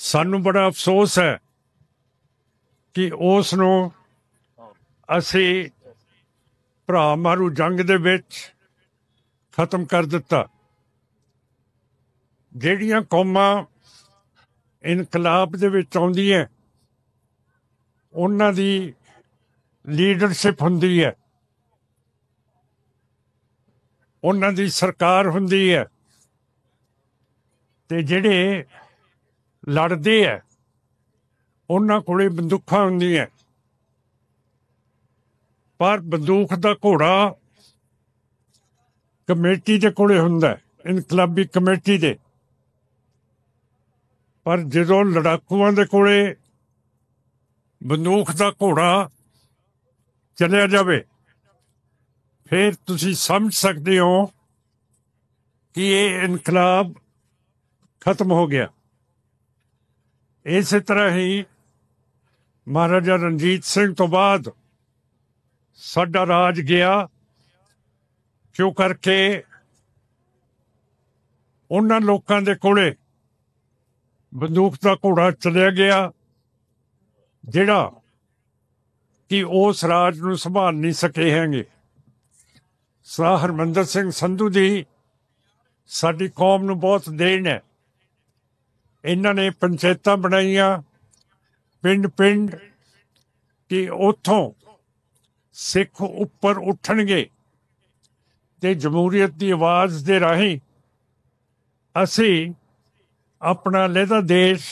ਸਾਨੂੰ ਬੜਾ ਅਫਸੋਸ ਹੈ ਕਿ ਉਸ ਨੂੰ ਅਸੀਂ ਭਰਾ ਮਾਰੂ ਜੰਗ ਦੇ ਵਿੱਚ ਖਤਮ ਕਰ ਦਿੱਤਾ ਜਿਹੜੀਆਂ ਕੌਮਾਂ ਇਨਕਲਾਬ ਦੇ ਵਿੱਚ ਆਉਂਦੀਆਂ ਉਹਨਾਂ ਦੀ ਲੀਡਰਸ਼ਿਪ ਹੁੰਦੀ ਹੈ ਉਹਨਾਂ ਦੀ ਸਰਕਾਰ ਹੁੰਦੀ ਹੈ ਤੇ ਜਿਹੜੇ ਲੜਦੇ ਐ ਉਹਨਾਂ ਕੋਲੇ ਹੁੰਦੀ ਹੁੰਦੀਆਂ ਪਰ ਬੰਦੂਕ ਦਾ ਘੋੜਾ ਕਮੇਟੀ ਦੇ ਕੋਲੇ ਹੁੰਦਾ ਇਨਕਲਾਬੀ ਕਮੇਟੀ ਦੇ ਪਰ ਜਦੋਂ ਲੜਾਕੂਆਂ ਦੇ ਕੋਲੇ ਬੰਦੂਕ ਦਾ ਘੋੜਾ ਚੱਲਿਆ ਜਾਵੇ ਫਿਰ ਤੁਸੀਂ ਸਮਝ ਸਕਦੇ ਹੋ ਕਿ ਇਹ ਇਨਕਲਾਬ ਖਤਮ ਹੋ ਗਿਆ ਇਸੇ ਤਰ੍ਹਾਂ ਹੀ ਮਹਾਰਾਜਾ ਰਣਜੀਤ ਸਿੰਘ ਤੋਂ ਬਾਅਦ ਸਾਡਾ ਰਾਜ ਗਿਆ ਕਿਉਂ ਕਰਕੇ ਉਹਨਾਂ ਲੋਕਾਂ ਦੇ ਕੋਲੇ ਬੰਦੂਕ ਦਾ ਘੋੜਾ ਚਲਿਆ ਗਿਆ ਜਿਹੜਾ ਕਿ ਉਸ ਰਾਜ ਨੂੰ ਸੰਭਾਲ ਨਹੀਂ ਸਕੇ ਹੈਗੇ ਸਾਹਰ ਮੰਦਰ ਸਿੰਘ ਸੰਧੂ ਦੀ ਸਾਡੀ ਕੌਮ ਨੂੰ ਬਹੁਤ ਦੇਣ ਹੈ ਇਹਨਾਂ ਨੇ ਪੰਚਾਇਤਾਂ ਬਣਾਈਆਂ ਪਿੰਡ ਪਿੰਡ ਕਿ ਉਥੋਂ ਸਿੱਖ ਉੱਪਰ ਉੱਠਣਗੇ ਤੇ ਜਮਹੂਰੀਅਤ ਦੀ ਆਵਾਜ਼ ਦੇ ਰਾਹੀਂ ਅਸੀਂ ਆਪਣਾ ਲਹਿਦਾ ਦੇਸ਼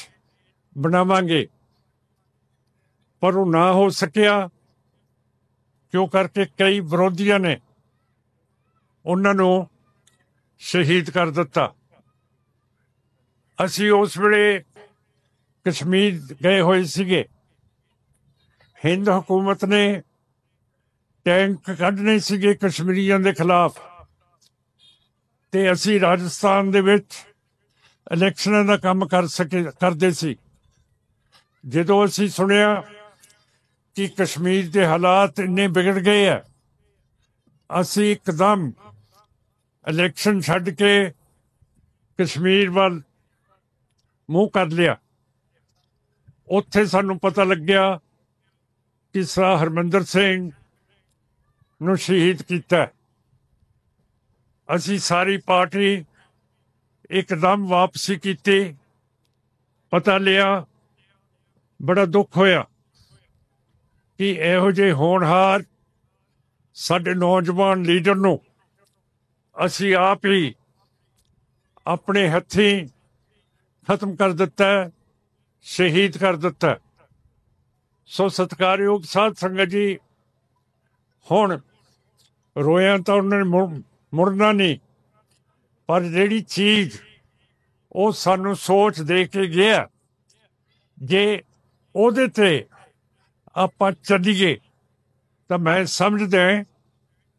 ਬਣਾਵਾਂਗੇ ਪਰ ਉਹ ਨਾ ਹੋ ਸਕਿਆ ਕਿਉਂ ਕਰਕੇ ਕਈ ਵਿਰੋਧੀਆਂ ਨੇ ਉਹਨਾਂ ਨੂੰ ਸ਼ਹੀਦ ਕਰ ਦਿੱਤਾ ਅਸੀਂ ਉਸ ਵੇਲੇ ਕਸ਼ਮੀਰ ਗਏ ਹੋਏ ਸੀਗੇ ਹਿੰਦ ਹਕੂਮਤ ਨੇ ਟੈਂਕ ਕੱਢਨੇ ਸੀਗੇ ਕਸ਼ਮੀਰੀਆਂ ਦੇ ਖਿਲਾਫ ਤੇ ਅਸੀਂ ਰਾਜਸਥਾਨ ਦੇ ਵਿੱਚ ਇਲੈਕਸ਼ਨਾਂ ਦਾ ਕੰਮ ਕਰ ਸਕੇ ਕਰਦੇ ਸੀ ਜਦੋਂ ਅਸੀਂ ਸੁਣਿਆ ਕਿ ਕਸ਼ਮੀਰ ਦੇ ਹਾਲਾਤ ਇੰਨੇ ਵਿਗੜ ਗਏ ਆ ਅਸੀਂ ਇੱਕਦਮ ਇਲੈਕਸ਼ਨ ਛੱਡ ਕੇ ਕਸ਼ਮੀਰ ਵੱਲ ਮੂੰਹ ਕਰ ਲਿਆ ਉੱਥੇ ਸਾਨੂੰ ਪਤਾ ਲੱਗਿਆ ਕਿ ਸਰਾ ਹਰਮੰਦਰ ਸਿੰਘ ਨੂੰ ਸ਼ਹੀਦ ਕੀਤਾ ਅਸੀਂ ਸਾਰੀ ਪਾਰਟੀ ਇੱਕਦਮ ਵਾਪਸੀ ਕੀਤੀ ਪਤਾ ਲਿਆ ਬੜਾ ਦੁੱਖ ਹੋਇਆ ਕਿ ਇਹੋ ਜਿਹੇ ਹੋਣਹਾਰ ਸਾਡੇ ਨੌਜਵਾਨ ਲੀਡਰ ਨੂੰ ਅਸੀਂ ਆਪ ਹੀ ਆਪਣੇ ਹੱਥੀਂ ਖਤਮ ਕਰ ਦਿੱਤਾ ਸ਼ਹੀਦ ਕਰ ਦਿੱਤਾ ਸੋ ਸਤਕਾਰਯੋਗ ਸਾਧ ਸੰਗਤ ਜੀ ਹੁਣ ਰੋਇਆ ਤਾਂ ਉਹਨਾਂ ਨੇ ਮੁੜਨਾ ਨਹੀਂ ਪਰ ਜਿਹੜੀ ਚੀਜ਼ ਉਹ ਸਾਨੂੰ ਸੋਚ ਦੇ ਕੇ ਗਿਆ ਜੇ ਉਹਦੇ ਤੇ ਆਪਾਂ ਚੱਲੀਏ ਤਾਂ ਮੈਂ ਸਮਝਦਾ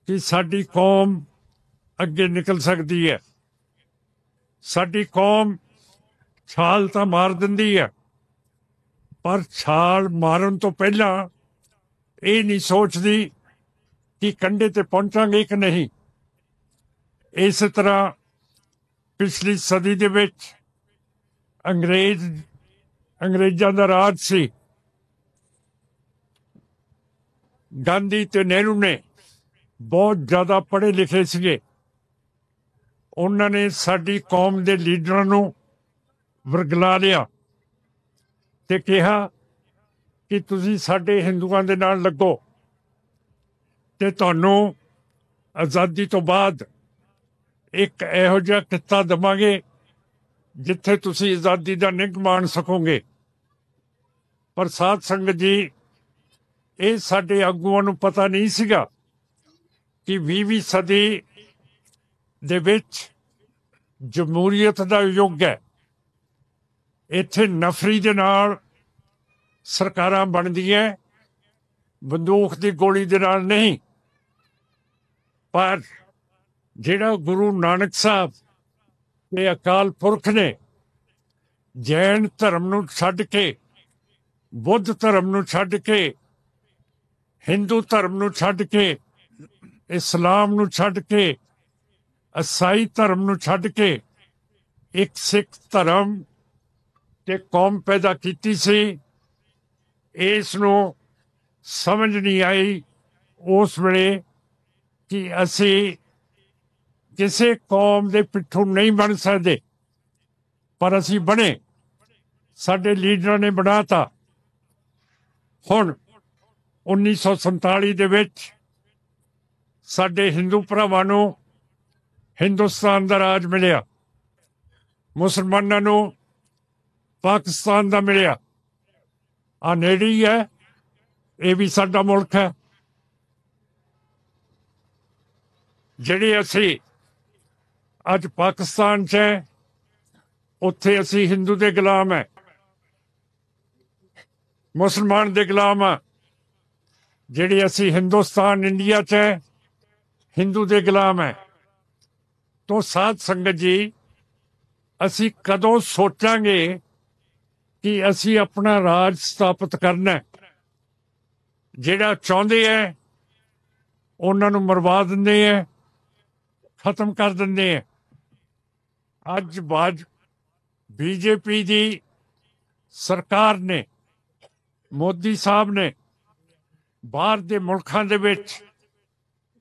ਕਿ ਸਾਡੀ ਕੌਮ ਅੱਗੇ ਨਿਕਲ ਸਕਦੀ ਹੈ ਸਾਡੀ ਕੌਮ ਛਾਲ ਤਾਂ ਮਾਰ ਦਿੰਦੀ ਆ ਪਰ ਛਾਲ ਮਾਰਨ ਤੋਂ ਪਹਿਲਾਂ ਇਹ ਨਹੀਂ ਸੋਚਦੀ ਕਿ ਕੰਡੇ ਤੇ ਪਹੁੰਚਾਂਗੇ ਕਿ ਨਹੀਂ ਇਸ ਤਰ੍ਹਾਂ ਪਿਛਲੀ ਸਦੀ ਦੇ ਵਿੱਚ ਅੰਗਰੇਜ਼ ਅੰਗਰੇਜ਼ਾਂ ਦਾ ਰਾਜ ਸੀ ਗਾਂਧੀ ਤੇ ਨਹਿਰੂ ਨੇ ਬਹੁਤ ਜ਼ਿਆਦਾ ਪੜ੍ਹੇ ਲਿਖੇ ਸੀਗੇ ਉਹਨਾਂ ਨੇ ਸਾਡੀ ਕੌਮ ਦੇ ਲੀਡਰਾਂ ਨੂੰ ਵਰਗਲਾ ਲਿਆ ਤੇ ਕਿਹਾ ਕਿ ਤੁਸੀਂ ਸਾਡੇ ਹਿੰਦੂਆਂ ਦੇ ਨਾਲ ਲੱਗੋ ਤੇ ਤੁਹਾਨੂੰ ਆਜ਼ਾਦੀ ਤੋਂ ਬਾਅਦ ਇੱਕ ਇਹੋ ਜਿਹਾ ਕਿੱਤਾ ਦਵਾਂਗੇ ਜਿੱਥੇ ਤੁਸੀਂ ਆਜ਼ਾਦੀ ਦਾ ਨਿੱਘ ਮਾਣ ਸਕੋਗੇ ਪਰ ਸਾਧ ਸੰਗਤ ਜੀ ਇਹ ਸਾਡੇ ਆਗੂਆਂ ਨੂੰ ਪਤਾ ਨਹੀਂ ਸੀਗਾ ਕਿ 20ਵੀਂ ਸਦੀ ਦੇ ਵਿੱਚ ਜਮਹੂਰੀਅਤ ਦਾ ਯੁੱਗ ਹੈ ਇੱਥੇ ਨਫਰੀ ਦੇ ਨਾਲ ਸਰਕਾਰਾਂ ਬਣਦੀਆਂ ਬੰਦੂਕ ਦੀ ਗੋਲੀ ਦੇ ਨਾਲ ਨਹੀਂ ਪਰ ਜਿਹੜਾ ਗੁਰੂ ਨਾਨਕ ਸਾਹਿਬ ਤੇ ਅਕਾਲ ਪੁਰਖ ਨੇ ਜੈਨ ਧਰਮ ਨੂੰ ਛੱਡ ਕੇ ਬੁੱਧ ਧਰਮ ਨੂੰ ਛੱਡ ਕੇ ਹਿੰਦੂ ਧਰਮ ਨੂੰ ਛੱਡ ਕੇ ਇਸਲਾਮ ਨੂੰ ਛੱਡ ਕੇ ਅਸਾਈ ਧਰਮ ਨੂੰ ਛੱਡ ਕੇ ਇੱਕ ਸਿੱਖ ਧਰਮ ਕਿ ਕੌਮ ਪੈਦਾ ਕੀਤੀ ਸੀ ਇਸ ਨੂੰ ਸਮਝ ਨਹੀਂ ਆਈ ਉਸ ਵੇਲੇ ਕਿ ਅਸੀਂ ਕਿਸੇ ਕੌਮ ਦੇ ਪਿੱਠੂ ਨਹੀਂ ਬਣ ਸਕਦੇ ਪਰ ਅਸੀਂ ਬਣੇ ਸਾਡੇ ਲੀਡਰਾਂ ਨੇ ਬਣਾਤਾ ਹੁਣ 1947 ਦੇ ਵਿੱਚ ਸਾਡੇ ਹਿੰਦੂ ਭਰਾਵਾਂ ਨੂੰ ਹਿੰਦੁਸਤਾਨ ਦਾ ਰਾਜ ਮਿਲਿਆ ਮੁਸਲਮਾਨਾਂ ਨੂੰ ਪਾਕਿਸਤਾਨ ਦਾ ਮਿਲਿਆ ਆ ਨੇੜੀ ਹੈ ਇਹ ਵੀ ਸਾਡਾ ਮੁਲਕ ਹੈ ਜਿਹੜੇ ਅਸੀਂ ਅੱਜ ਪਾਕਿਸਤਾਨ 'ਚ ਹੈ ਉੱਥੇ ਅਸੀਂ ਹਿੰਦੂ ਦੇ ਗੁਲਾਮ ਹੈ ਮੁਸਲਮਾਨ ਦੇ ਗੁਲਾਮ ਹੈ ਜਿਹੜੇ ਅਸੀਂ ਹਿੰਦੁਸਤਾਨ ਇੰਡੀਆ 'ਚ ਹੈ ਹਿੰਦੂ ਦੇ ਗੁਲਾਮ ਹੈ ਤੋਂ ਸਾਧ ਸੰਗਤ ਜੀ ਅਸੀਂ ਕਦੋਂ ਸੋਚਾਂਗੇ ਕਿ ਅਸੀਂ ਆਪਣਾ ਰਾਜ ਸਥਾਪਿਤ ਕਰਨਾ ਹੈ ਜਿਹੜਾ ਚਾਹੁੰਦੇ ਐ ਉਹਨਾਂ ਨੂੰ ਮਰਵਾ ਦਿੰਦੇ ਐ ਖਤਮ ਕਰ ਦਿੰਦੇ ਐ ਅੱਜ ਬਾਜ ਬੀਜੇਪੀ ਦੀ ਸਰਕਾਰ ਨੇ ਮੋਦੀ ਸਾਹਿਬ ਨੇ ਬਾਹਰ ਦੇ ਮੁਲਕਾਂ ਦੇ ਵਿੱਚ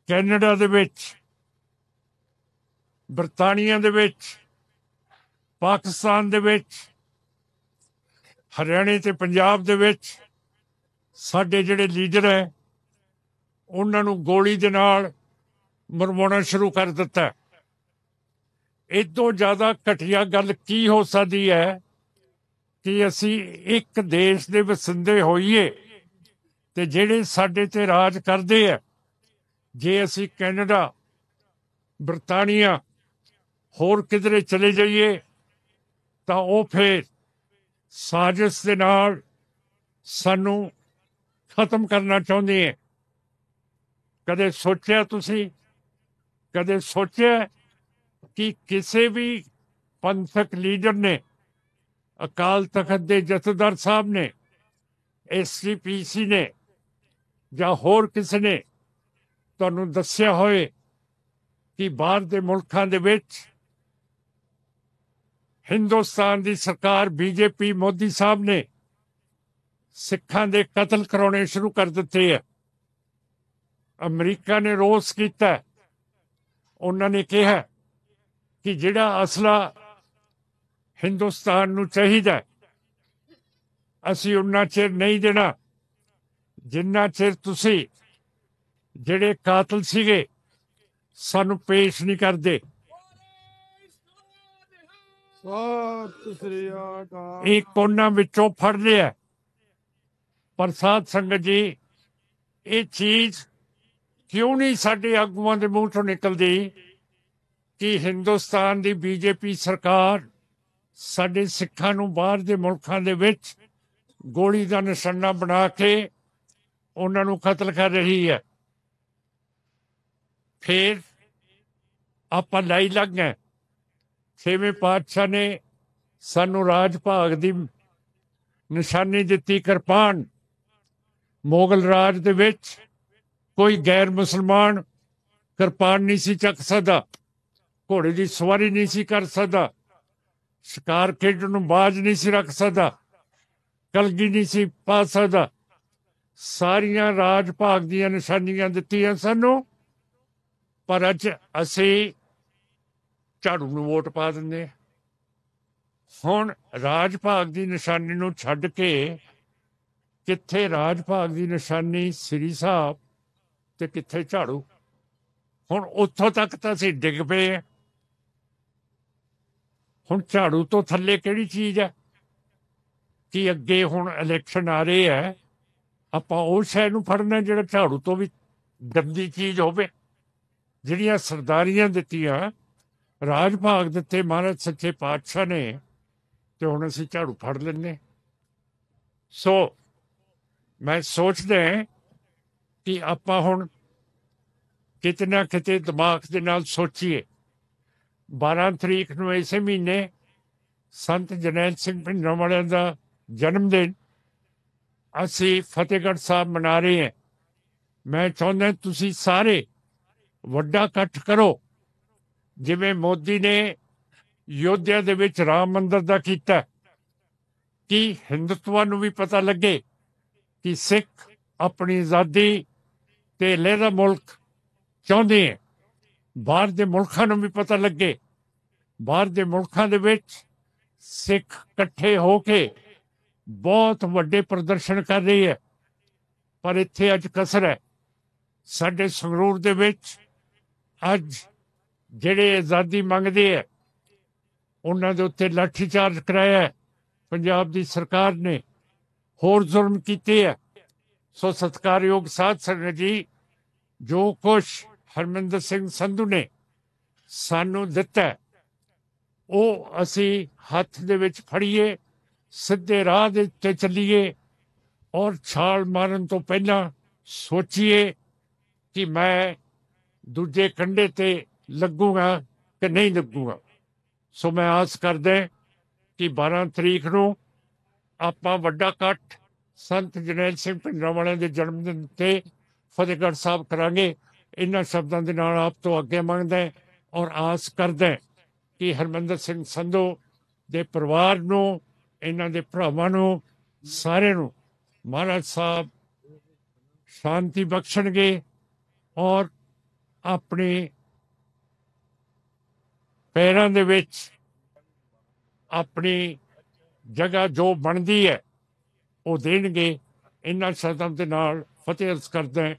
ਕੈਨੇਡਾ ਦੇ ਵਿੱਚ ਬ੍ਰਿਟਾਨੀਆ ਦੇ ਵਿੱਚ ਪਾਕਿਸਤਾਨ ਦੇ ਵਿੱਚ ਹਰਿਆਣੇ ਤੇ ਪੰਜਾਬ ਦੇ ਵਿੱਚ ਸਾਡੇ ਜਿਹੜੇ ਲੀਡਰ ਹੈ ਉਹਨਾਂ ਨੂੰ ਗੋਲੀ ਦੇ ਨਾਲ ਮਰਵਾਉਣਾ ਸ਼ੁਰੂ ਕਰ ਦਿੱਤਾ ਇਹ ਤੋਂ ਜ਼ਿਆਦਾ ਘਟੀਆ ਗੱਲ ਕੀ ਹੋ ਸਕਦੀ ਹੈ ਕਿ ਅਸੀਂ ਇੱਕ ਦੇਸ਼ ਦੇ ਵਸਿੰਦੇ ਹੋਈਏ ਤੇ ਜਿਹੜੇ ਸਾਡੇ ਤੇ ਰਾਜ ਕਰਦੇ ਆ ਜੇ ਅਸੀਂ ਕੈਨੇਡਾ ਬ੍ਰਿਟਾਨੀਆ ਹੋਰ ਕਿਧਰੇ ਚਲੇ ਜਾਈਏ ਤਾਂ ਉਹ ਫੇਰ ਸਾਜ਼ਿਸ਼ ਦੇ ਨਾਲ ਸਾਨੂੰ ਖਤਮ ਕਰਨਾ ਚਾਹੁੰਦੀ ਹੈ ਕਦੇ ਸੋਚਿਆ ਤੁਸੀਂ ਕਦੇ ਸੋਚਿਆ ਕਿ ਕਿਸੇ ਵੀ ਪੰਥਕ ਲੀਡਰ ਨੇ ਅਕਾਲ ਤਖਤ ਦੇ ਜਥੇਦਾਰ ਸਾਹਿਬ ਨੇ ਐਸਸੀਪੀਸੀ ਨੇ ਜਾਂ ਹੋਰ ਕਿਸ ਨੇ ਤੁਹਾਨੂੰ ਦੱਸਿਆ ਹੋਵੇ ਕਿ ਬਾਹਰ ਦੇ ਮੁਲਕਾਂ ਦੇ ਵਿੱਚ ਹਿੰਦੁਸਤਾਨ ਦੀ ਸਰਕਾਰ ਬੀਜੇਪੀ ਮੋਦੀ ਸਾਹਿਬ ਨੇ ਸਿੱਖਾਂ ਦੇ ਕਤਲ ਕਰਾਉਣੇ ਸ਼ੁਰੂ ਕਰ ਦਿੱਤੇ ਆ ਅਮਰੀਕਾ ਨੇ ਰੋਸ ਕੀਤਾ ਉਹਨਾਂ ਨੇ ਕਿਹਾ ਕਿ ਜਿਹੜਾ ਅਸਲਾ ਹਿੰਦੁਸਤਾਨ ਨੂੰ ਚਾਹੀਦਾ ਅਸੀਂ ਉਹਨਾਂ ਚਿਰ ਨਹੀਂ ਦੇਣਾ ਜਿੰਨਾ ਚਿਰ ਤੁਸੀਂ ਜਿਹੜੇ ਕਾਤਲ ਸੀਗੇ ਸਾਨੂੰ ਪੇਸ਼ ਨਹੀਂ ਕਰਦੇ ਸਤਿ ਸ੍ਰੀ ਅਕਾਲ ਇਹ ਕੋਨਾ ਵਿੱਚੋਂ ਫੜ ਲਿਆ ਪ੍ਰਸਾਦ ਸਿੰਘ ਸੰਗਤ ਜੀ ਇਹ ਚੀਜ਼ ਕਿਉਂ ਨਹੀਂ ਸਾਡੇ ਆਗੂਆਂ ਦੇ ਮੂੰਹ ਤੋਂ ਨਿਕਲਦੀ ਕਿ ਹਿੰਦੁਸਤਾਨ ਦੀ ਬੀਜੇਪੀ ਸਰਕਾਰ ਸਾਡੇ ਸਿੱਖਾਂ ਨੂੰ ਬਾਹਰ ਦੇ ਮੁਲਕਾਂ ਦੇ ਵਿੱਚ ਗੋਲੀ ਦਾ ਨਿਸ਼ਾਨਾ ਬਣਾ ਕੇ ਉਹਨਾਂ ਨੂੰ ਕਤਲ ਕਰ ਰਹੀ ਹੈ ਫਿਰ ਆਪਾਂ ਲਈ ਲੱਗੇ ਛੇਵੇਂ ਪਾਤਸ਼ਾਹ ਨੇ ਸਾਨੂੰ ਰਾਜ ਭਾਗ ਦੀ ਨਿਸ਼ਾਨੀ ਦਿੱਤੀ ਕਿਰਪਾਨ ਮੋਗਲ ਰਾਜ ਦੇ ਵਿੱਚ ਕੋਈ ਗੈਰ ਮੁਸਲਮਾਨ ਕਿਰਪਾਨ ਨਹੀਂ ਸੀ ਚੱਕ ਸਕਦਾ ਘੋੜੇ ਦੀ ਸਵਾਰੀ ਨਹੀਂ ਸੀ ਕਰ ਸਕਦਾ ਸ਼ਿਕਾਰ ਖੇਡ ਨੂੰ ਬਾਜ ਨਹੀਂ ਸੀ ਰੱਖ ਸਕਦਾ ਕਲਗੀ ਨਹੀਂ ਸੀ ਪਾ ਸਕਦਾ ਸਾਰੀਆਂ ਰਾਜ ਭਾਗ ਦੀਆਂ ਨਿਸ਼ਾਨੀਆਂ ਦਿੱਤੀਆਂ ਸਾਨੂੰ ਪਰ ਅੱਜ ਅਸੀਂ ਝਾੜੂ ਨੂੰ ਵੋਟ ਪਾ ਦਿੰਦੇ ਆ ਹੁਣ ਰਾਜ ਭਾਗ ਦੀ ਨਿਸ਼ਾਨੀ ਨੂੰ ਛੱਡ ਕੇ ਕਿੱਥੇ ਰਾਜ ਭਾਗ ਦੀ ਨਿਸ਼ਾਨੀ ਸ੍ਰੀ ਸਾਹਿਬ ਤੇ ਕਿੱਥੇ ਝਾੜੂ ਹੁਣ ਉੱਥੋਂ ਤੱਕ ਤਾਂ ਅਸੀਂ ਡਿੱਗ ਪਏ ਹੁਣ ਝਾੜੂ ਤੋਂ ਥੱਲੇ ਕਿਹੜੀ ਚੀਜ਼ ਹੈ ਕਿ ਅੱਗੇ ਹੁਣ ਇਲੈਕਸ਼ਨ ਆ ਰਹੇ ਹੈ ਆਪਾਂ ਉਹ ਸ਼ੈ ਨੂੰ ਫੜਨਾ ਜਿਹੜਾ ਝਾੜੂ ਤੋਂ ਵੀ ਗੰਦੀ ਚੀਜ਼ ਹੋਵੇ ਜਿਹੜੀਆਂ ਸਰਦਾਰੀਆਂ ਦਿੱਤੀਆਂ ਰਾਜ ਭਾਗ ਦਿੱਤੇ ਮਹਾਰਾਜ ਸੱਚੇ ਪਾਤਸ਼ਾਹ ਨੇ ਤੇ ਹੁਣ ਅਸੀਂ ਝਾੜੂ ਫੜ ਲੈਨੇ ਸੋ ਮੈਂ ਹਾਂ ਕਿ ਆਪਾਂ ਹੁਣ ਕਿਤਨਾ ਕਿਤੇ ਦਿਮਾਗ ਦੇ ਨਾਲ ਸੋਚੀਏ 12 ਤਰੀਕ ਨੂੰ ਇਸੇ ਮਹੀਨੇ ਸੰਤ ਜਨੈਲ ਸਿੰਘ ਭਿੰਡਰਾਂ ਵਾਲਿਆਂ ਦਾ ਜਨਮ ਦਿਨ ਅਸੀਂ ਫਤਿਹਗੜ੍ਹ ਸਾਹਿਬ ਮਨਾ ਰਹੇ ਹਾਂ ਮੈਂ ਚਾਹੁੰਦਾ ਤੁਸੀਂ ਸਾਰੇ ਵੱਡਾ ਇਕੱਠ ਕਰੋ ਜਿਵੇਂ ਮੋਦੀ ਨੇ ਯੋਧਿਆ ਦੇ ਵਿੱਚ ਰਾਮ ਮੰਦਿਰ ਦਾ ਕੀਤਾ ਕਿ ਹਿੰਦੂਤਵਾਂ ਨੂੰ ਵੀ ਪਤਾ ਲੱਗੇ ਕਿ ਸਿੱਖ ਆਪਣੀ ਆਜ਼ਾਦੀ ਤੇ ਲਹਿਦਾ ਮੁਲਕ ਚਾਹੁੰਦੇ ਹੈ ਬਾਹਰ ਦੇ ਮੁਲਕਾਂ ਨੂੰ ਵੀ ਪਤਾ ਲੱਗੇ ਬਾਹਰ ਦੇ ਮੁਲਕਾਂ ਦੇ ਵਿੱਚ ਸਿੱਖ ਇਕੱਠੇ ਹੋ ਕੇ ਬਹੁਤ ਵੱਡੇ ਪ੍ਰਦਰਸ਼ਨ ਕਰ ਰਹੀ ਹੈ ਪਰ ਇੱਥੇ ਅੱਜ ਕਸਰ ਹੈ ਸਾਡੇ ਸੰਗਰੂਰ ਦੇ ਵਿੱਚ ਅੱਜ ਜਿਹੜੇ ਆਜ਼ਾਦੀ ਮੰਗਦੇ ਆ ਉਹਨਾਂ ਦੇ ਉੱਤੇ ਲਾਠੀ ਚਾਰਜ ਕਰਾਇਆ ਪੰਜਾਬ ਦੀ ਸਰਕਾਰ ਨੇ ਹੋਰ ਜ਼ੁਲਮ ਕੀਤੇ ਆ ਸੋ ਸਤਕਾਰਯੋਗ ਸਾਧ ਸੰਗਤ ਜੀ ਜੋ ਕੁਝ ਹਰਮਿੰਦਰ ਸਿੰਘ ਸੰਧੂ ਨੇ ਸਾਨੂੰ ਦਿੱਤਾ ਉਹ ਅਸੀਂ ਹੱਥ ਦੇ ਵਿੱਚ ਫੜੀਏ ਸਿੱਧੇ ਰਾਹ ਦੇ ਉੱਤੇ ਚੱਲੀਏ ਔਰ ਛਾਲ ਮਾਰਨ ਤੋਂ ਪਹਿਲਾਂ ਸੋਚੀਏ ਕਿ ਮੈਂ ਦੂਜੇ ਕੰਡੇ ਤੇ ਲੱਗੂਗਾ ਕਿ ਨਹੀਂ ਲੱਗੂਗਾ ਸੋ ਮੈਂ ਆਸ ਕਰਦਾ ਕਿ 12 ਤਰੀਕ ਨੂੰ ਆਪਾਂ ਵੱਡਾ ਇਕੱਠ ਸੰਤ ਜਨੈਲ ਸਿੰਘ ਪਿੰਡਰਾਵਾਲੇ ਦੇ ਜਨਮ ਦਿਨ ਤੇ ਫਤਿਹਗੜ੍ਹ ਸਾਹਿਬ ਕਰਾਂਗੇ ਇਹਨਾਂ ਸ਼ਬਦਾਂ ਦੇ ਨਾਲ ਆਪ ਤੋਂ ਅੱਗੇ ਮੰਗਦਾ ਔਰ ਆਸ ਕਰਦਾ ਕਿ ਹਰਮੰਦਰ ਸਿੰਘ ਸੰਧੂ ਦੇ ਪਰਿਵਾਰ ਨੂੰ ਇਹਨਾਂ ਦੇ ਭਰਾਵਾਂ ਨੂੰ ਸਾਰੇ ਨੂੰ ਮਹਾਰਾਜ ਸਾਹਿਬ ਸ਼ਾਂਤੀ ਬਖਸ਼ਣਗੇ ਔਰ ਆਪਣੇ ਪੈਰਾਂ ਦੇ ਵਿੱਚ ਆਪਣੀ ਜਗ੍ਹਾ ਜੋ ਬਣਦੀ ਹੈ ਉਹ ਦੇਣਗੇ ਇਹਨਾਂ ਸਰਦਮ ਦੇ ਨਾਲ ਫਤਿਹ ਅਰਜ਼ ਕਰਦੇ